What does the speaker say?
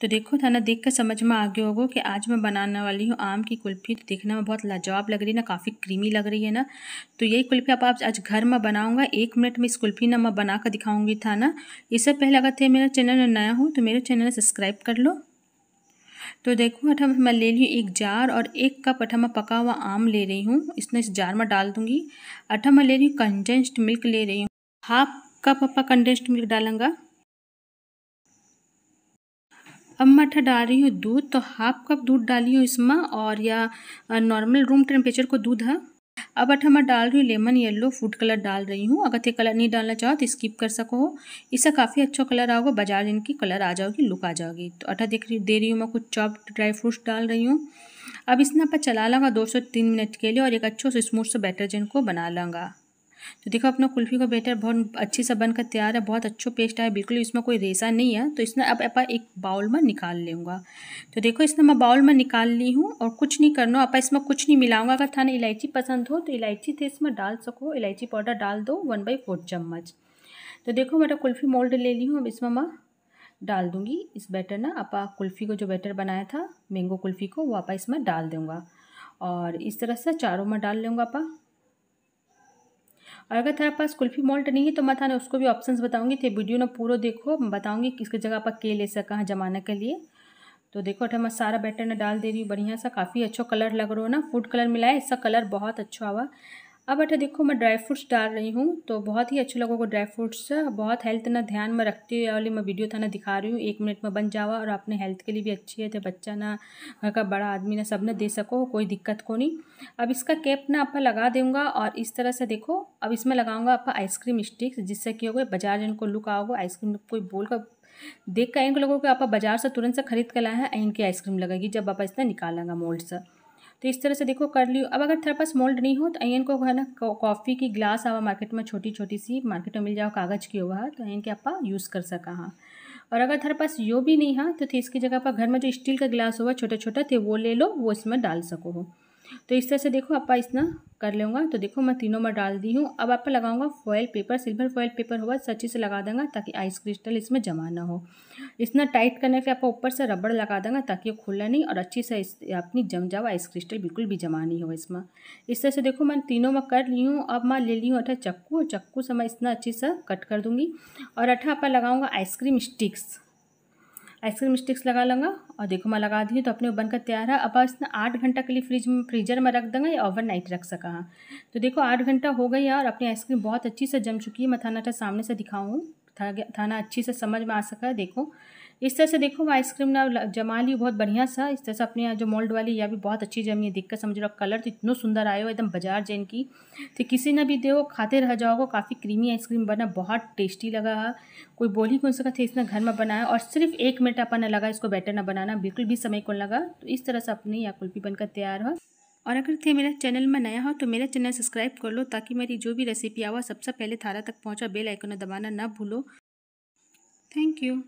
तो देखो था ना देख कर समझ में आ गया होगा कि आज मैं बनाने वाली हूँ आम की कुल्फ़ी तो देखने में बहुत लाजवाब लग रही है ना काफ़ी क्रीमी लग रही है ना तो यही कुल्फ़ी आप आप आज घर में बनाऊँगा एक मिनट में इस कुल्फ़ी ना मैं बना कर दिखाऊँगी था ना इससे पहले अगर थे मेरा चैनल नया हो तो मेरे चैनल सब्सक्राइब कर लो तो देखो अठा मैं ले ली एक जार और एक कप अठा मैं पका हुआ आम ले रही हूँ इसने इस जार में डाल दूँगी अठा मैं ले रही हूँ कंडेंस्ड मिल्क ले रही हूँ हाफ कप अपा कंडेंस्ड मिल्क डालूंगा अब मैं अठा डाल रही हूँ दूध तो हाफ कप दूध डाली हूँ इसमें और या नॉर्मल रूम टेम्परेचर को दूध है हाँ? अब अठा मैं डाल रही हूँ लेमन येलो फूड कलर डाल रही हूँ अगर ये कलर नहीं डालना चाहो तो स्किप कर सको हो इससे काफ़ी अच्छा कलर आओगे बाजार इनकी कलर आ जाओगी लुक आ जाओगी तो अठा देख रही दे रही हूँ मैं कुछ चॉप्ड ड्राई फ्रूट्स डाल रही हूँ अब इसने आप चला लूँगा दो से तीन मिनट के लिए और एक अच्छे से स्मूथ से बैटर जिनको बना लूँगा तो देखो अपना कुल्फी का बेटर बहुत अच्छे से बनकर तैयार है बहुत अच्छा पेस्ट आया बिल्कुल इसमें कोई रेसा नहीं है तो इसने अब आप एक बाउल में निकाल लूँगा तो देखो इसने मैं बाउल में निकाल ली हूँ और कुछ नहीं करना आप इसमें कुछ नहीं मिलाऊंगा अगर थाना इलायची पसंद हो तो इलायची थे इसमें डाल सको इलायची पाउडर डाल दो वन बाई फोर चम्मच तो देखो मेरा तो कुल्फ़ी मोल्ड ले ली हूँ अब इसमें मैं डाल दूँगी इस बैटर ना आप कुल्फ़ी को जो बैटर बनाया था मैंगो कुल्फ़ी को वो आप इसमें डाल दूँगा और इस तरह से चारों में डाल लूँगा आपा और अगर तुम्हारे पास कुल्फी मॉल्ट नहीं है तो मैं थाने उसको भी ऑप्शंस बताऊंगी तो वीडियो ना पूरा देखो बताऊंगी किसकी जगह पर के ले सका है जमाने के लिए तो देखो अठे मैं सारा बैटर ना डाल दे रही हूँ बढ़िया सा काफ़ी अच्छा कलर लग रहा हो ना फूड कलर मिला है इसका कलर बहुत अच्छा हुआ अब अठा अच्छा देखो मैं ड्राई फ्रूट्स डाल रही हूँ तो बहुत ही अच्छे लोगों को ड्राई फ्रूट्स बहुत हेल्थ ना ध्यान में रखते हुए वाली मैं वीडियो था ना दिखा रही हूँ एक मिनट में बन जावा और अपने हेल्थ के लिए भी अच्छी है तो बच्चा ना घर का बड़ा आदमी ना सब ना दे सको कोई दिक्कत को नहीं अब इसका कैप ना आप लगा दूँगा और इस तरह से देखो अब इसमें लगाऊंगा आप आइसक्रीम स्टिक्स जिससे कि होगा बाजार जिनको लुक आओगे आइसक्रीम कोई बोल का देख कर इनको लोगों को आप बाजार से तुरंत से खरीद कर लाए हैं इनकी आइसक्रीम लगेगी जब आप इसने निकालेंगे मोल्ड से तो इस तरह से देखो कर लियो अब अगर तुम्हारे पास मोल्ड नहीं हो तो अयन को है ना कॉफ़ी की ग्लास आवा मार्केट में छोटी छोटी सी मार्केट में मिल जाओ कागज़ की हुआ तो अयन के आप यूज़ कर सका हाँ और अगर थोड़ा पास यो भी नहीं है हाँ, तो इसकी जगह पर घर में जो स्टील का ग्लास हुआ छोटा छोटा थे वो ले लो वो इसमें डाल सको हो हाँ। तो इस तरह से देखो आपका इतना कर लूँगा तो देखो मैं तीनों में डाल दी हूँ अब आप लगाऊंगा foil paper silver foil paper होगा सच्ची से लगा देंगे ताकि आइस क्रिस्टल इसमें जमा ना हो इतना टाइट करने के आपका ऊपर से रबड़ लगा देंगे ताकि वो खुला नहीं और अच्छी से अपनी जम जाओ आइस क्रिस्टल बिल्कुल भी जमा नहीं हो इसमें इस तरह से देखो मैं तीनों में कर ली हूँ अब मैं ले ली हूँ अठा चक्कू और चक्कू से मैं इतना अच्छी से कट कर दूँगी और अठा आपका लगाऊँगा आइसक्रीम स्टिक्स आइसक्रीम स्टिक्स लगा लूँगा और देखो मैं लगा दी तो अपने बनकर तैयार है अब इसने आठ घंटा के लिए फ्रिज में फ्रीजर में रख देंगे या ओवर नाइट रख सका तो देखो आठ घंटा हो गई और अपनी आइसक्रीम बहुत अच्छी से जम चुकी है मैं थाना था सामने से दिखाऊँ थाना अच्छी से समझ में आ सका है देखो इस तरह से देखो मैं आइसक्रीम ना जमा ली बहुत बढ़िया सा इस तरह से अपने यहाँ जो मोल्ड वाली यह भी बहुत अच्छी जमी है दिक्कत समझ रहा कलर तो इतना सुंदर आए हो एकदम बाजार जैन की तो किसी ने भी दे खाते रह जाओगे काफ़ी क्रीमी आइसक्रीम बना बहुत टेस्टी लगा कोई बोल ही कौन सका थे इसने घर में बनाया और सिर्फ एक मिनट अपन लगा इसको बैटर ना बनाना बिल्कुल भी समय कौन लगा तो इस तरह से अपनी यह कुल्फी बनकर तैयार हो और अगर थे मेरा चैनल में नया हो तो मेरा चैनल सब्सक्राइब कर लो ताकि मेरी जो भी रेसिपी आवा सबसे पहले थारा तक पहुँचा बेल आइकन दबाना ना भूलो थैंक यू